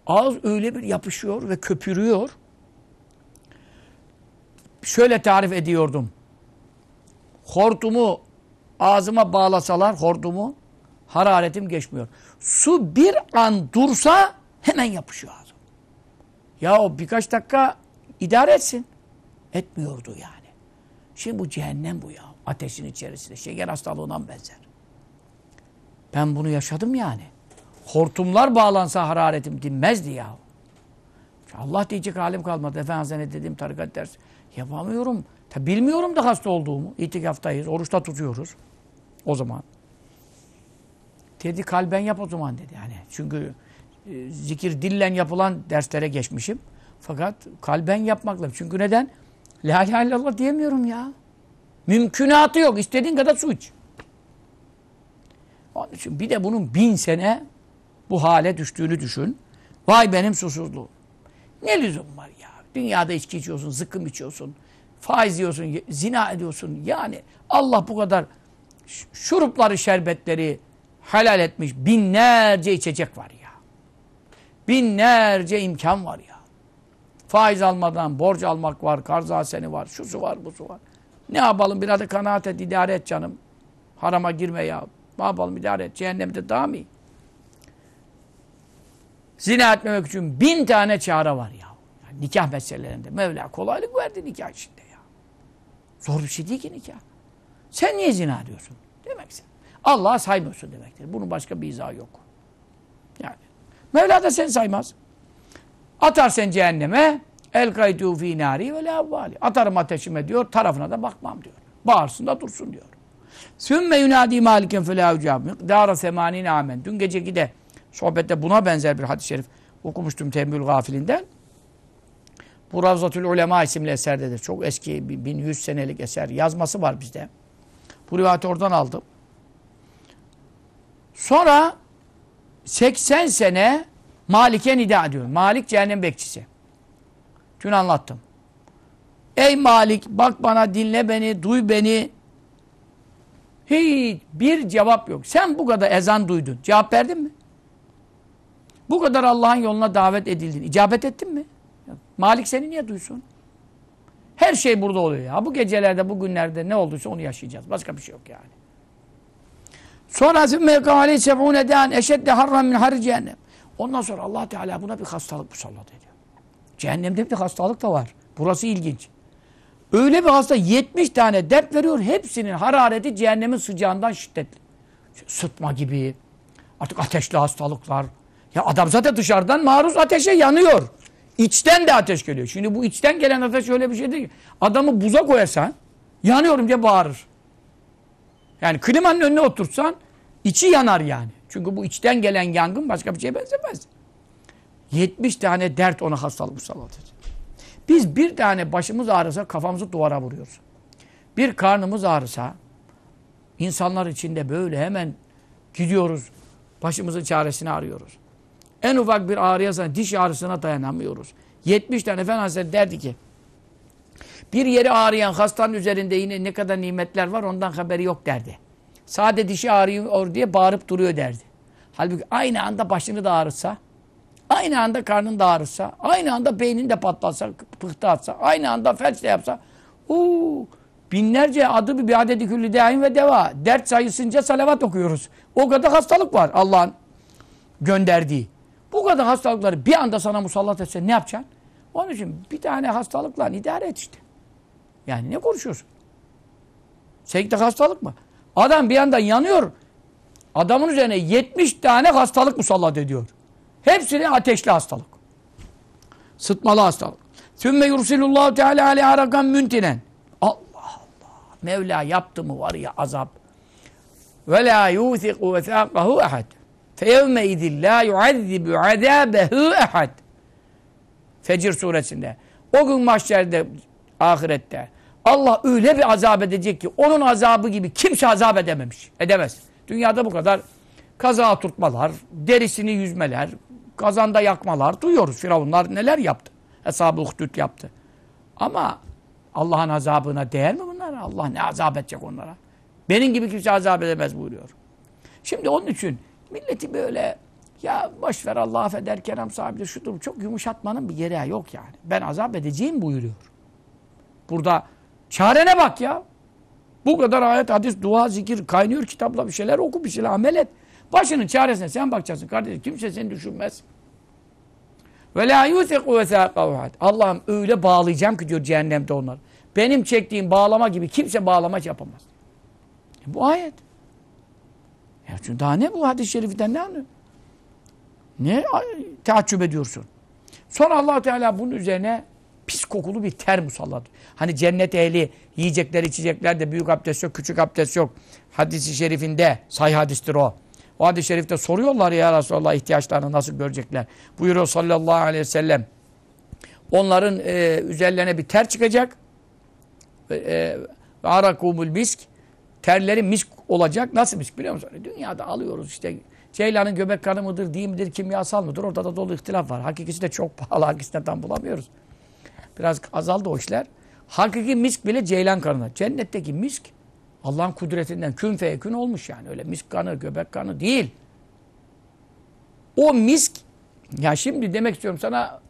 Ağız öyle bir yapışıyor ve köpürüyor. Şöyle tarif ediyordum. Hortumu ağzıma bağlasalar, hortumu Hararetim geçmiyor. Su bir an dursa hemen yapışıyor ağzım. Ya o birkaç dakika idare etsin. Etmiyordu yani. Şimdi bu cehennem bu ya. Ateşin içerisinde. Şeker hastalığına benzer. Ben bunu yaşadım yani. Hortumlar bağlansa hararetim dinmezdi ya. Allah diyecek halim kalmadı. Efendim Hazretleri dediğim tarikat dersi. Yapamıyorum. Tabi bilmiyorum da hasta olduğumu. İtikaftayız. Oruçta tutuyoruz. O zaman. Dedi kalben yap o zaman dedi. Yani çünkü e, zikir dillen yapılan derslere geçmişim. Fakat kalben yapmakla. Çünkü neden? La ilahe illallah diyemiyorum ya. Mümkünatı yok. İstediğin kadar suç. Onun için bir de bunun bin sene bu hale düştüğünü düşün. Vay benim susuzluğum. Ne lüzum var ya? Dünyada içki içiyorsun, zıkkım içiyorsun, faiz yiyorsun, zina ediyorsun. Yani Allah bu kadar şurupları, şerbetleri, helal etmiş binlerce içecek var ya. Binlerce imkan var ya. Faiz almadan borç almak var, karzaseni var, şu su var, bu su var. Ne yapalım? Biraz da kanaat et, idare et canım. Harama girme ya. Ne yapalım idare et. Cehennemde daha mı iyi? Zina etmemek için bin tane çare var ya. Yani nikah meselelerinde. Mevla kolaylık verdi nikah içinde ya. Zor bir şey değil ki nikah. Sen niye zina diyorsun? Demek sen. Allah'a saymıyorsun demektir. Bunun başka bir izahı yok. Yani. Mevla da seni saymaz. Atar sen cehenneme. El kaydu fi nari ve la avvali. Atarım ateşime diyor. Tarafına da bakmam diyor. Bağırsın da dursun diyor. Sümme yunadi maliken fe la ucab. Dara semanin amen. Dün geceki de sohbette buna benzer bir hadis-i şerif okumuştum Tembül Gafilinden. Bu Ravzatül Ulema isimli eserde çok eski 1100 senelik eser yazması var bizde. Bu rivayeti oradan aldım. Sonra 80 sene Malik'e nida ediyor. Malik cehennem bekçisi. Dün anlattım. Ey Malik bak bana dinle beni, duy beni. Hiç bir cevap yok. Sen bu kadar ezan duydun. Cevap verdin mi? Bu kadar Allah'ın yoluna davet edildin. İcabet ettin mi? Malik seni niye duysun? Her şey burada oluyor ya. Bu gecelerde, bu günlerde ne olduysa onu yaşayacağız. Başka bir şey yok yani. Sonra sümme kâli sefûne dâen eşedde harran min harri cehennem. Ondan sonra Allah Teala buna bir hastalık musallat ediyor. Cehennemde bir hastalık da var. Burası ilginç. Öyle bir hasta 70 tane dert veriyor. Hepsinin harareti cehennemin sıcağından şiddetli. Sıtma gibi. Artık ateşli hastalıklar. Ya adam zaten dışarıdan maruz ateşe yanıyor. İçten de ateş geliyor. Şimdi bu içten gelen ateş öyle bir şey değil. Adamı buza koyarsan yanıyorum diye bağırır. Yani klimanın önüne otursan İçi yanar yani. Çünkü bu içten gelen yangın başka bir şeye benzemez. 70 tane dert ona hastalık musallatır. Biz bir tane başımız ağrısa kafamızı duvara vuruyoruz. Bir karnımız ağrısa insanlar içinde böyle hemen gidiyoruz. Başımızın çaresini arıyoruz. En ufak bir ağrıya, diş ağrısına dayanamıyoruz. 70 tane efendim Hazretleri derdi ki bir yeri ağrıyan hastanın üzerinde yine ne kadar nimetler var ondan haberi yok derdi. Sade dişi ağrıyor diye bağırıp duruyor derdi. Halbuki aynı anda başını da ağrıtsa, aynı anda karnın da ağrıtsa, aynı anda beynin de patlatsa, pıhtı atsa, aynı anda felç de yapsa, uuu, binlerce adı bir adedi küllü daim ve deva. Dert sayısınca salavat okuyoruz. O kadar hastalık var Allah'ın gönderdiği. Bu kadar hastalıkları bir anda sana musallat etse ne yapacaksın? Onun için bir tane hastalıkla idare et işte. Yani ne konuşuyorsun? Sekte hastalık mı? Adam bir yandan yanıyor. Adamın üzerine 70 tane hastalık musallat ediyor. Hepsini ateşli hastalık. Sıtmalı hastalık. Sümme yursilullahu teala aleyhi arakan müntinen. Allah Allah. Mevla yaptı mı var ya azap. Ve la yuthiku vethâkahu ehad. Feyevme idin la yuazzibu azâbehu ehad. Fecir suresinde. O gün mahşerde, ahirette. Allah öyle bir azap edecek ki onun azabı gibi kimse azap edememiş. Edemez. Dünyada bu kadar kaza oturtmalar, derisini yüzmeler, kazanda yakmalar duyuyoruz. Firavunlar neler yaptı? Eshab-ı yaptı. Ama Allah'ın azabına değer mi bunlar? Allah ne azap edecek onlara? Benim gibi kimse azap edemez buyuruyor. Şimdi onun için milleti böyle ya boşver Allah affeder kerem sahibidir şudur çok yumuşatmanın bir yeri yok yani. Ben azap edeceğim buyuruyor. Burada Çarene bak ya. Bu kadar ayet, hadis, dua, zikir kaynıyor kitapla bir şeyler oku bir şeyler amel et. Başının çaresine sen bakacaksın kardeşim. Kimse seni düşünmez. Ve la yusiku vesâkavhat. Allah'ım öyle bağlayacağım ki diyor cehennemde onlar. Benim çektiğim bağlama gibi kimse bağlama şey yapamaz. E bu ayet. Ya çünkü daha ne bu hadis-i şeriften ne anlıyor? Ne teaccüp ediyorsun? Sonra allah Teala bunun üzerine pis kokulu bir ter musallat. Hani cennet ehli yiyecekler içecekler de büyük abdest yok, küçük abdest yok. Hadisi şerifinde, say hadistir o. O hadis-i şerifte soruyorlar ya Resulallah ihtiyaçlarını nasıl görecekler. Buyuruyor sallallahu aleyhi ve sellem. Onların e, üzerlerine bir ter çıkacak. E, e Arakumul misk. Terleri misk olacak. Nasıl misk biliyor musun? Hani dünyada alıyoruz işte. Ceylanın göbek kanı mıdır, değil midir, kimyasal mıdır? orada da dolu ihtilaf var. Hakikisi de çok pahalı. Hakikisini tam bulamıyoruz. Biraz azaldı o işler. Hakiki misk bile ceylan kanına. Cennetteki misk Allah'ın kudretinden kün feyekün olmuş yani. Öyle misk kanı, göbek kanı değil. O misk, ya şimdi demek istiyorum sana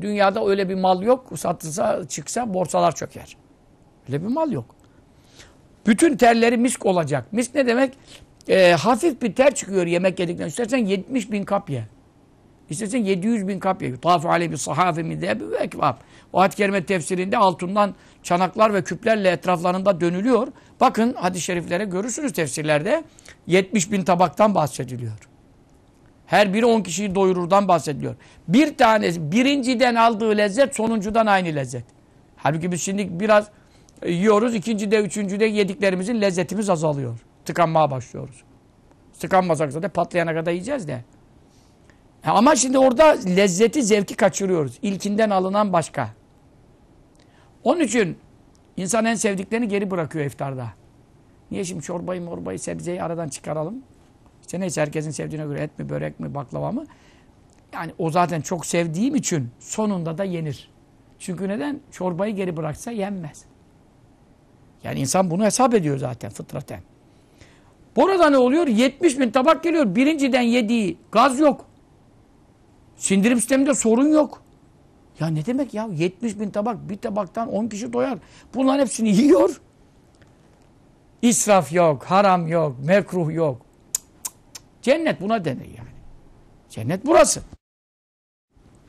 dünyada öyle bir mal yok. Satılsa, çıksa borsalar çöker. Öyle bir mal yok. Bütün terleri misk olacak. Misk ne demek? E, hafif bir ter çıkıyor yemek yedikten. İstersen 70 bin kap ye. İstersen 700 bin kap ye. Tavaf aleyhi bir sahafe min ve ekvab. O ayet-i kerime tefsirinde altından çanaklar ve küplerle etraflarında dönülüyor. Bakın hadis-i şeriflere görürsünüz tefsirlerde 70 bin tabaktan bahsediliyor. Her biri 10 kişiyi doyururdan bahsediliyor. Bir tanesi birinciden aldığı lezzet sonuncudan aynı lezzet. Halbuki biz şimdi biraz e, yiyoruz. ikincide, üçüncüde yediklerimizin lezzetimiz azalıyor. Tıkanmaya başlıyoruz. Tıkanmasak da patlayana kadar yiyeceğiz de. E, ama şimdi orada lezzeti, zevki kaçırıyoruz. İlkinden alınan başka. Onun için insan en sevdiklerini geri bırakıyor iftarda. Niye şimdi çorbayı morbayı sebzeyi aradan çıkaralım? İşte neyse herkesin sevdiğine göre et mi börek mi baklava mı? Yani o zaten çok sevdiğim için sonunda da yenir. Çünkü neden? Çorbayı geri bıraksa yenmez. Yani insan bunu hesap ediyor zaten fıtraten. Burada ne oluyor? 70 bin tabak geliyor. Birinciden yediği gaz yok. Sindirim sisteminde sorun yok. Ya ne demek ya? 70 bin tabak bir tabaktan 10 kişi doyar. Bunların hepsini yiyor. İsraf yok, haram yok, mekruh yok. Cennet buna denir yani. Cennet burası.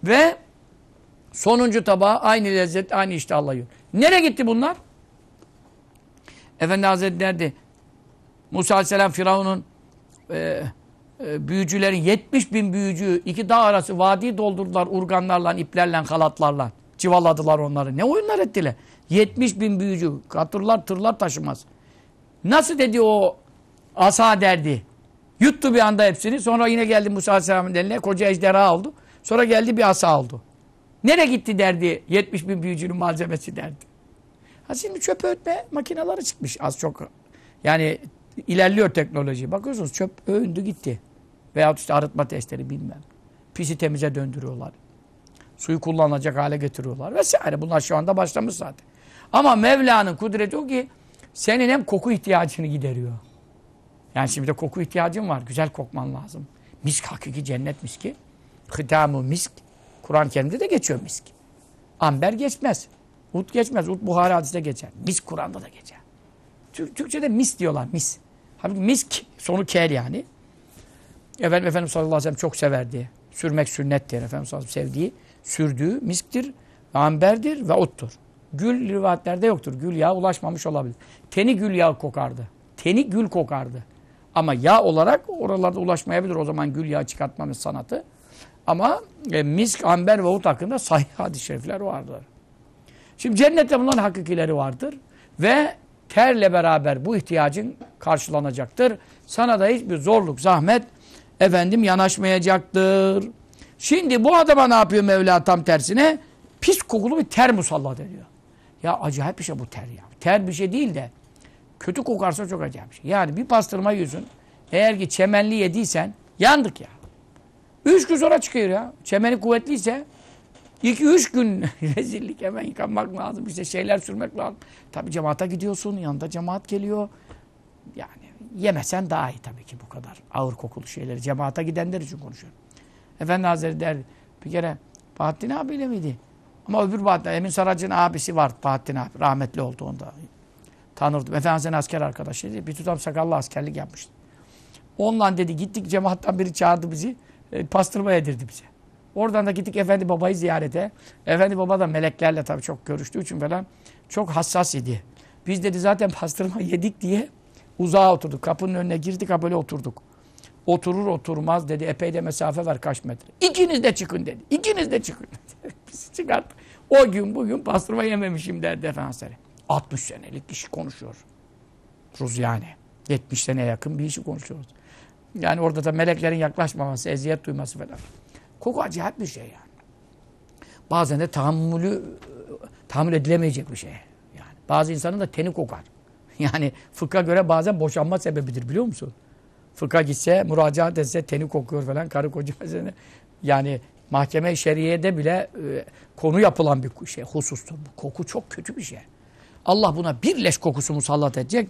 Ve sonuncu tabağa aynı lezzet, aynı işte Allah yiyor. Nereye gitti bunlar? Efendi Hazretleri derdi. Musa Aleyhisselam Firavun'un e, e, büyücülerin 70 bin büyücü iki dağ arası vadiyi doldurdular urganlarla, iplerle, halatlarla Civaladılar onları. Ne oyunlar ettiler. 70 bin büyücü. Katırlar tırlar taşımaz. Nasıl dedi o asa derdi. Yuttu bir anda hepsini. Sonra yine geldi Musa Aleyhisselam'ın eline. Koca ejderha oldu. Sonra geldi bir asa oldu. Nereye gitti derdi 70 bin büyücünün malzemesi derdi. Ha şimdi çöp öğütme makineleri çıkmış az çok. Yani ilerliyor teknoloji. Bakıyorsunuz çöp öğündü gitti. Veyahut işte arıtma testleri bilmem. Pisi temize döndürüyorlar. Suyu kullanılacak hale getiriyorlar vesaire. Bunlar şu anda başlamış zaten. Ama Mevla'nın kudreti o ki senin hem koku ihtiyacını gideriyor. Yani şimdi de koku ihtiyacın var. Güzel kokman lazım. Misk hakiki cennet miski. Hıtamı misk. Kur'an-ı Kerim'de de geçiyor misk. Amber geçmez. Ut geçmez. Ut Buhari hadiste geçer. Misk Kur'an'da da geçer. Türk, Türkçe'de mis diyorlar mis. Halbuki misk sonu kel yani. Efendim, Efendimiz sallallahu aleyhi ve sellem çok severdi. Sürmek sünnettir. Efendimiz sallallahu aleyhi ve sellem sevdiği, sürdüğü misktir, amberdir ve ottur. Gül rivayetlerde yoktur. Gül yağı ulaşmamış olabilir. Teni gül yağı kokardı. Teni gül kokardı. Ama yağ olarak oralarda ulaşmayabilir. O zaman gül yağı çıkartmamız sanatı. Ama e, misk, amber ve ot hakkında sahih hadis-i şerifler vardır. Şimdi cennette bunların hakikileri vardır. Ve terle beraber bu ihtiyacın karşılanacaktır. Sana da hiçbir zorluk, zahmet efendim yanaşmayacaktır. Şimdi bu adama ne yapıyor Mevla tam tersine? Pis kokulu bir ter musallat ediyor. Ya acayip bir şey bu ter ya. Ter bir şey değil de kötü kokarsa çok acayip bir şey. Yani bir pastırma yüzün eğer ki çemenli yediysen yandık ya. Üç gün sonra çıkıyor ya. Çemeni kuvvetliyse iki üç gün (laughs) rezillik hemen yıkanmak lazım. İşte şeyler sürmek lazım. Tabii cemaata gidiyorsun. Yanında cemaat geliyor. Yani yemesen daha iyi tabii ki bu kadar ağır kokulu şeyleri. Cemaata gidenler için konuşuyorum. Efendi Hazretleri der bir kere Bahattin abiyle miydi? Ama öbür Bahattin, Emin saracın abisi var Bahattin abi. Rahmetli oldu onda. Tanırdım. Efendi Hazretleri asker arkadaşıydı. Bir tutam sakallı askerlik yapmıştı. Onunla dedi gittik cemaattan biri çağırdı bizi. E, pastırma yedirdi bize. Oradan da gittik Efendi Baba'yı ziyarete. Efendi Baba da meleklerle tabii çok görüştüğü için falan çok hassas idi. Biz dedi zaten pastırma (laughs) yedik diye Uzağa oturduk. Kapının önüne girdik ha böyle oturduk. Oturur oturmaz dedi. Epey de mesafe var kaç metre. İkiniz de çıkın dedi. İkiniz de çıkın (laughs) dedi. Bizi çıkarttı. O gün bugün pastırma yememişim derdi Efendimiz 60 senelik kişi şey konuşuyor. Ruz yani. 70 sene yakın bir işi konuşuyoruz. Yani orada da meleklerin yaklaşmaması, eziyet duyması falan. Koku acayip bir şey yani. Bazen de tahammülü tahammül edilemeyecek bir şey. Yani bazı insanın da teni kokar. (laughs) Yani fıkha göre bazen boşanma sebebidir biliyor musun? Fıkha gitse, müracaat etse teni kokuyor falan karı koca (laughs) Yani mahkeme şeriyede bile e, konu yapılan bir şey, husustur. Bu koku çok kötü bir şey. Allah buna bir leş kokusu musallat edecek.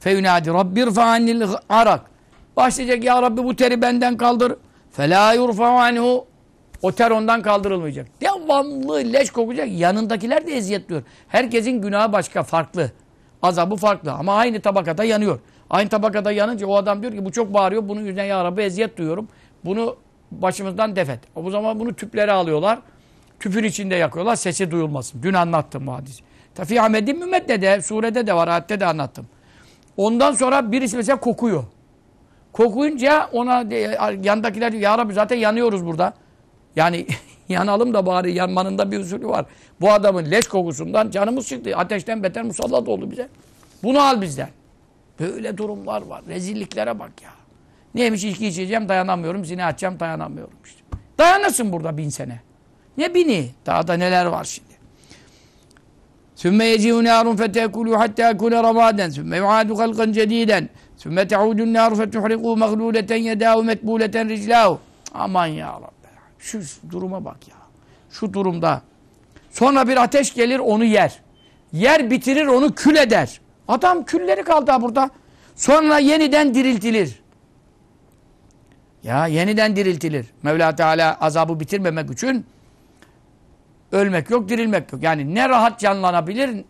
Fevnadi Rabbir fa'anil arak. Başlayacak ya Rabbi bu teri benden kaldır. Fela yurfa'u O ter ondan kaldırılmayacak. Devamlı leş kokacak. Yanındakiler de eziyetliyor. Herkesin günahı başka, farklı. Azabı farklı ama aynı tabakada yanıyor. Aynı tabakada yanınca o adam diyor ki bu çok bağırıyor. Bunun yüzünden ya Rabbi eziyet duyuyorum. Bunu başımızdan defet. O zaman bunu tüplere alıyorlar. Tüpün içinde yakıyorlar. Sesi duyulmasın. Dün anlattım bu hadisi. Tafi Ahmet'in mümetne de surede de var. Ayette de anlattım. Ondan sonra birisi mesela kokuyor. Kokuyunca ona yandakiler diyor ya Rabbi zaten yanıyoruz burada. Yani (laughs) yanalım da bari yanmanın bir usulü var. Bu adamın leş kokusundan canımız çıktı. Ateşten beter musallat oldu bize. Bunu al bizden. Böyle durumlar var. Rezilliklere bak ya. Neymiş içki içeceğim dayanamıyorum. Zine açacağım dayanamıyorum işte. Dayanasın burada bin sene. Ne bini? Daha da neler var şimdi. Sümme yecihu narun fetekulu hatta yakune ramaden. Sümme yuadu halkan cediden. Sümme teudun naru fetuhriku mağluleten yedâhu metbuleten riclâhu. Aman ya Rabbi. Şu duruma bak ya. Şu durumda. Sonra bir ateş gelir onu yer. Yer bitirir onu kül eder. Adam külleri kaldı burada. Sonra yeniden diriltilir. Ya yeniden diriltilir. Mevla Teala azabı bitirmemek için ölmek yok, dirilmek yok. Yani ne rahat canlanabilir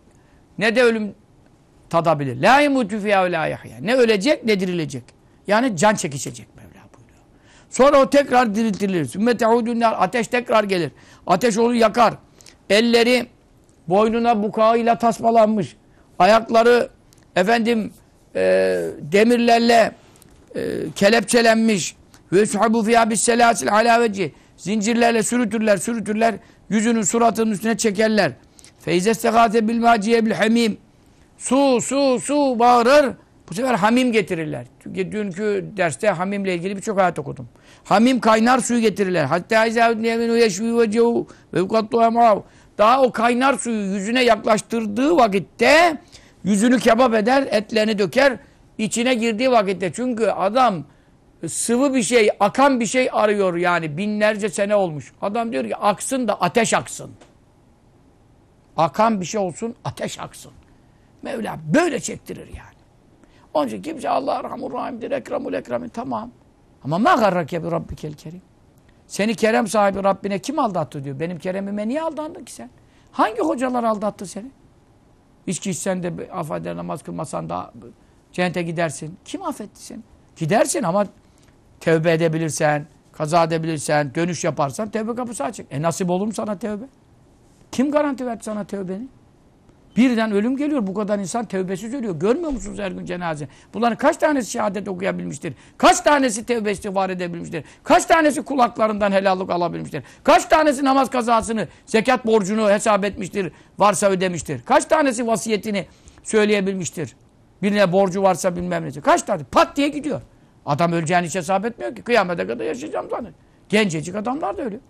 ne de ölüm tadabilir. La imutu fiyâ ve la yahya. Ne ölecek ne dirilecek. Yani can çekişecek. Sonra o tekrar diriltilir. Sümme teudünler. Ateş tekrar gelir. Ateş onu yakar. Elleri boynuna bukağıyla tasmalanmış. Ayakları efendim e, demirlerle e, kelepçelenmiş. Ve suhabu fiyâ bisselasil alaveci. Zincirlerle sürütürler, sürütürler. Yüzünün, suratının üstüne çekerler. Feyze stegâte bil mâciye bil hamim. Su, su, su bağırır. Bu sefer hamim getirirler. Çünkü dünkü derste hamimle ilgili birçok ayet okudum. Hamim kaynar suyu getirirler. Hatta izâhüdniyeminu yeşvî ve cehu ve yukattuhemâv. Daha o kaynar suyu yüzüne yaklaştırdığı vakitte yüzünü kebap eder, etlerini döker. içine girdiği vakitte. Çünkü adam sıvı bir şey, akan bir şey arıyor yani. Binlerce sene olmuş. Adam diyor ki aksın da ateş aksın. Akan bir şey olsun, ateş aksın. Mevla böyle çektirir yani. Onun için kimse Allah Rahman Rahim'dir, Ekramul Ekramin. Tamam. Ama ma garrake bi rabbikel kerim. Seni kerem sahibi Rabbine kim aldattı diyor. Benim keremime niye aldandın ki sen? Hangi hocalar aldattı seni? İçki içsen de affeder namaz kılmasan da cennete gidersin. Kim affetti seni? Gidersin ama tevbe edebilirsen, kaza edebilirsen, dönüş yaparsan tevbe kapısı açık. E nasip olur mu sana tevbe? Kim garanti verdi sana tevbeni? Birden ölüm geliyor. Bu kadar insan tevbesiz ölüyor. Görmüyor musunuz her gün cenaze? Bunların kaç tanesi şehadet okuyabilmiştir? Kaç tanesi tevbe istiğfar edebilmiştir? Kaç tanesi kulaklarından helallık alabilmiştir? Kaç tanesi namaz kazasını, zekat borcunu hesap etmiştir? Varsa ödemiştir. Kaç tanesi vasiyetini söyleyebilmiştir? Birine borcu varsa bilmem ne. Kaç tane? Pat diye gidiyor. Adam öleceğini hiç hesap etmiyor ki. Kıyamete kadar yaşayacağım zaten. Gencecik adamlar da ölüyor.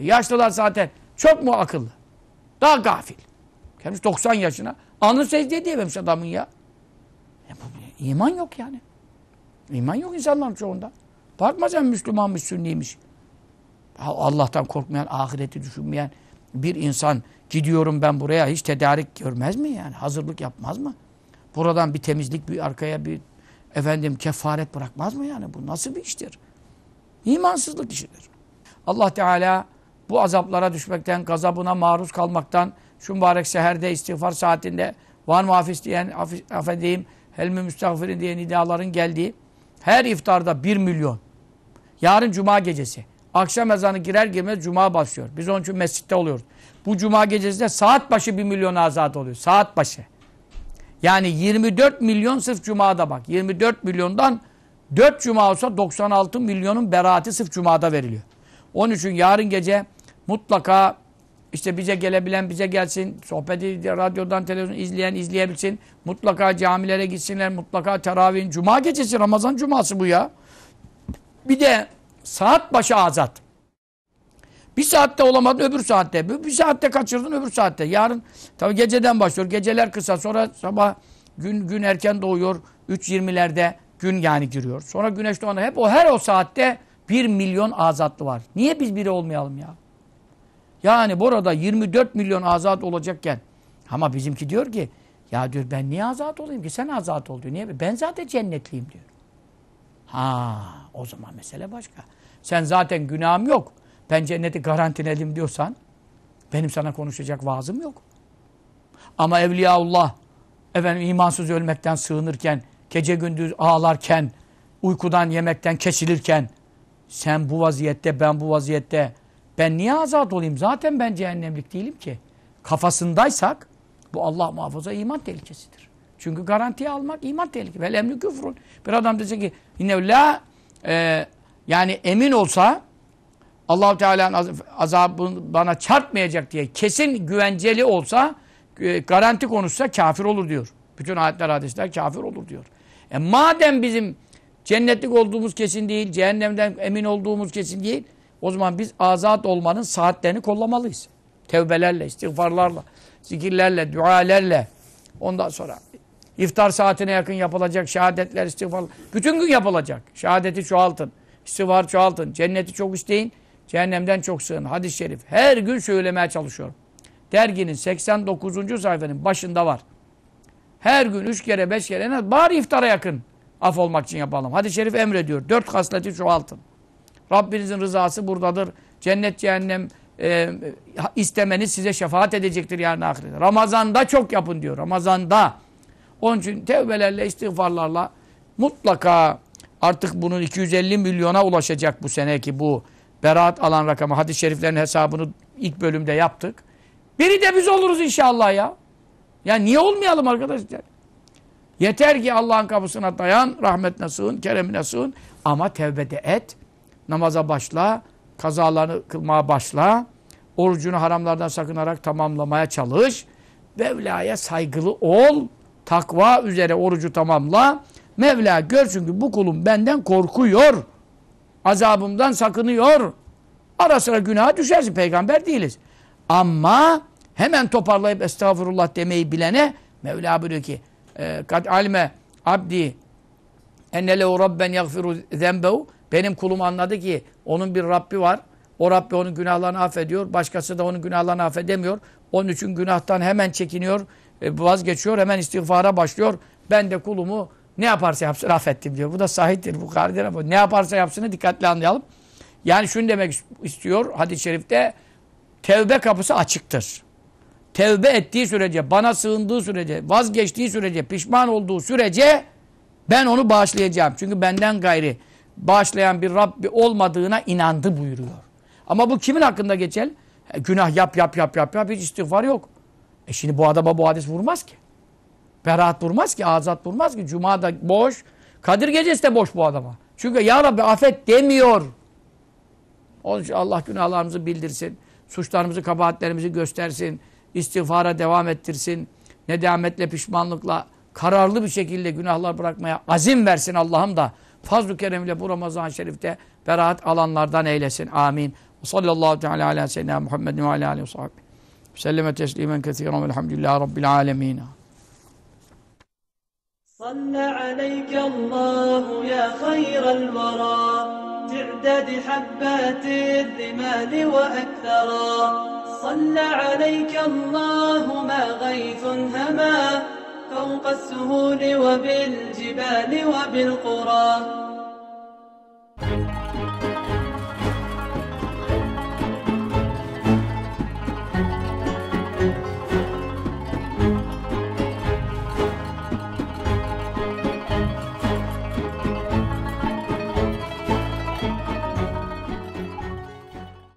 E, yaşlılar zaten çok mu akıllı? Daha gafil. Gelmiş 90 yaşına. Anı secde diyememiş adamın ya. ya e bu, iman yok yani. İman yok insanların çoğunda. Bakma sen Müslümanmış, Sünniymiş. Allah'tan korkmayan, ahireti düşünmeyen bir insan gidiyorum ben buraya hiç tedarik görmez mi yani? Hazırlık yapmaz mı? Buradan bir temizlik, bir arkaya bir efendim kefaret bırakmaz mı yani? Bu nasıl bir iştir? İmansızlık işidir. Allah Teala bu azaplara düşmekten, gazabına maruz kalmaktan şu mübarek seherde istiğfar saatinde var mı diyen, affedeyim, helmi müstahfirin diye iddiaların geldiği her iftarda bir milyon. Yarın cuma gecesi. Akşam ezanı girer girmez cuma başlıyor. Biz onun için mescitte oluyoruz. Bu cuma gecesinde saat başı bir milyon azat oluyor. Saat başı. Yani 24 milyon sırf cumada bak. 24 milyondan 4 cuma olsa 96 milyonun beraati sırf cumada veriliyor. Onun için yarın gece mutlaka işte bize gelebilen bize gelsin. Sohbeti radyodan, televizyon izleyen izleyebilsin. Mutlaka camilere gitsinler. Mutlaka teravih. Cuma gecesi, Ramazan cuması bu ya. Bir de saat başı azat. Bir saatte olamadın öbür saatte. Bir saatte kaçırdın öbür saatte. Yarın tabii geceden başlıyor. Geceler kısa. Sonra sabah gün gün erken doğuyor. 3.20'lerde gün yani giriyor. Sonra güneş doğana hep o her o saatte 1 milyon azatlı var. Niye biz biri olmayalım ya? Yani burada 24 milyon azat olacakken ama bizimki diyor ki ya diyor ben niye azat olayım ki sen azat ol diyor. Niye? Ben zaten cennetliyim diyor. Ha o zaman mesele başka. Sen zaten günahım yok. Ben cenneti garantiledim diyorsan benim sana konuşacak vaazım yok. Ama Evliyaullah efendim imansız ölmekten sığınırken, gece gündüz ağlarken, uykudan yemekten kesilirken sen bu vaziyette ben bu vaziyette ben niye azat olayım? Zaten ben cehennemlik değilim ki. Kafasındaysak bu Allah muhafaza iman tehlikesidir. Çünkü garantiye almak iman tehlikesi. Vel emni küfrün. Bir adam dese ki inne la e, yani emin olsa Allahu Teala'nın azabı bana çarpmayacak diye kesin güvenceli olsa e, garanti konuşsa kafir olur diyor. Bütün ayetler hadisler kafir olur diyor. E madem bizim cennetlik olduğumuz kesin değil, cehennemden emin olduğumuz kesin değil. O zaman biz azat olmanın saatlerini kollamalıyız. Tevbelerle, istiğfarlarla, zikirlerle, dualerle. Ondan sonra iftar saatine yakın yapılacak şehadetler, istiğfarlar. Bütün gün yapılacak. Şehadeti çoğaltın, istiğfar çoğaltın, cenneti çok isteyin, cehennemden çok sığın. Hadis-i şerif. Her gün söylemeye çalışıyorum. Derginin 89. sayfanın başında var. Her gün üç kere beş kere en az bari iftara yakın af olmak için yapalım. Hadis-i şerif emrediyor. Dört hasleti çoğaltın. Rabbinizin rızası buradadır. Cennet cehennem e, istemeniz size şefaat edecektir yarın ahirette. Ramazanda çok yapın diyor. Ramazanda. Onun için tevbelerle, istiğfarlarla mutlaka artık bunun 250 milyona ulaşacak bu seneki bu beraat alan rakamı. Hadis-i şeriflerin hesabını ilk bölümde yaptık. Biri de biz oluruz inşallah ya. Ya niye olmayalım arkadaşlar? Yeter ki Allah'ın kapısına dayan, rahmetine sığın, keremine sığın ama tevbe de et. Namaza başla, kazalarını kılmaya başla, orucunu haramlardan sakınarak tamamlamaya çalış. Mevla'ya saygılı ol, takva üzere orucu tamamla. Mevla görsün ki bu kulum benden korkuyor, azabımdan sakınıyor. Ara sıra günaha düşersin, peygamber değiliz. Ama hemen toparlayıp estağfurullah demeyi bilene Mevla buyuruyor ki kad alme abdi enne lehu rabben yagfiru zembehu benim kulum anladı ki onun bir Rabbi var. O Rabbi onun günahlarını affediyor. Başkası da onun günahlarını affedemiyor. Onun için günahtan hemen çekiniyor. E, vazgeçiyor. Hemen istiğfara başlıyor. Ben de kulumu ne yaparsa yapsın affettim diyor. Bu da sahiptir Bu karidir ama ne yaparsa yapsın dikkatli anlayalım. Yani şunu demek istiyor hadis-i şerifte. Tevbe kapısı açıktır. Tevbe ettiği sürece, bana sığındığı sürece, vazgeçtiği sürece, pişman olduğu sürece ben onu bağışlayacağım. Çünkü benden gayri bağışlayan bir Rabbi olmadığına inandı buyuruyor. Ama bu kimin hakkında geçer? E, günah yap yap yap yap yap hiç istiğfar yok. E şimdi bu adama bu hadis vurmaz ki. Berat vurmaz ki, azat vurmaz ki. Cuma da boş, Kadir gecesi de boş bu adama. Çünkü ya Rabbi affet demiyor. Onun için Allah günahlarımızı bildirsin. Suçlarımızı, kabahatlerimizi göstersin. istiğfara devam ettirsin. Nedametle, pişmanlıkla, kararlı bir şekilde günahlar bırakmaya azim versin Allah'ım da fazl-ı keremiyle bu Ramazan-ı Şerif'te beraat alanlardan eylesin. Amin. Sallallahu teala ala seyyidina Muhammedin ve ala aleyhi ve sahibi. Selleme teslimen kethiren velhamdülillahi rabbil alemin. صلى عليك الله يا خير الورى تعداد حبات الرمال وأكثرا صلى عليك الله ما غيث هما فوق السهول وبالجبال وبالقرى